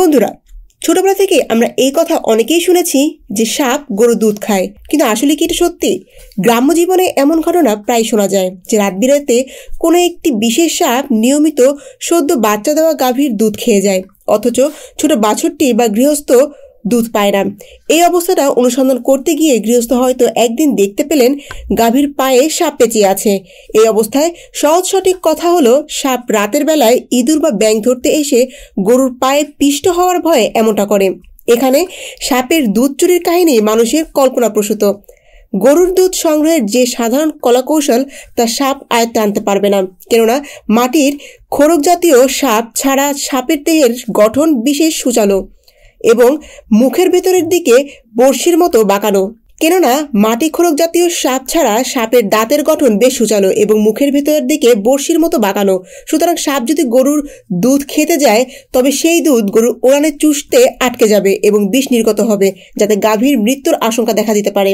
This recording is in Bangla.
বন্ধুরা ছোটবেলা থেকে আমরা এই কথা অনেকেই শুনেছি যে সাপ গরু দুধ খায় কিন্তু আসলে কি এটা সত্যি গ্রাম্য জীবনে এমন ঘটনা প্রায় শোনা যায় যে রাত বিরাতে কোনো একটি বিশেষ সাপ নিয়মিত সদ্য বাচ্চা দেওয়া গাভীর দুধ খেয়ে যায় অথচ ছোট বাছুরটি বা গৃহস্থ দুধ পায় না এই অবস্থাটা অনুসন্ধান করতে গিয়ে গৃহস্থ হয়তো একদিন দেখতে পেলেন গাভীর পায়ে সাপ পেঁচিয়ে আছে এই অবস্থায় সহজ সঠিক কথা হলো সাপ রাতের বেলায় ইঁদুর বা ব্যাঙ ধরতে এসে গরুর পায়ে পিষ্ট হওয়ার ভয়ে এমনটা করে এখানে সাপের দুধ চুরির কাহিনী মানুষের কল্পনা প্রসূত গরুর দুধ সংগ্রহের যে সাধারণ কলাকৌশল তা সাপ আয়ত্তে আনতে পারবে না কেননা মাটির খোরক জাতীয় সাপ ছাড়া সাপের দেহের গঠন বিশেষ সূচালো এবং মুখের ভেতরের দিকে বর্ষির মতো বাঁকানো কেননা মাটি খোরক জাতীয় সাপ ছাড়া সাপের দাঁতের গঠন বেশ সূচালো এবং মুখের ভেতরের দিকে বর্ষির মতো বাঁকানো সুতরাং সাপ যদি গরুর দুধ খেতে যায় তবে সেই দুধ গরুর ওড়ানে চুষতে আটকে যাবে এবং বিষ নির্গত হবে যাতে গাভীর মৃত্যুর আশঙ্কা দেখা দিতে পারে